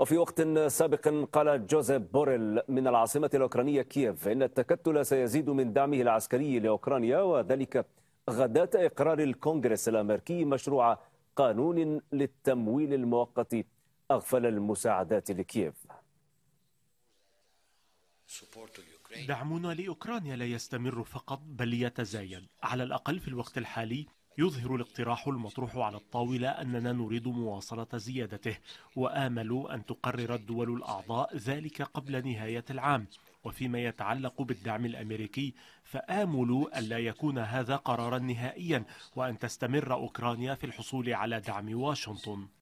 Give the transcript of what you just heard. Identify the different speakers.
Speaker 1: وفي وقت سابق قال جوزيف بوريل من العاصمة الأوكرانية كييف إن التكتل سيزيد من دعمه العسكري لأوكرانيا وذلك غداة إقرار الكونغرس الأمريكي مشروع قانون للتمويل المؤقت أغفل المساعدات لكييف
Speaker 2: دعمنا لأوكرانيا لا يستمر فقط بل يتزايد على الأقل في الوقت الحالي يظهر الاقتراح المطروح على الطاولة أننا نريد مواصلة زيادته وآمل أن تقرر الدول الأعضاء ذلك قبل نهاية العام وفيما يتعلق بالدعم الامريكي فامل الا يكون هذا قرارا نهائيا وان تستمر اوكرانيا في الحصول على دعم واشنطن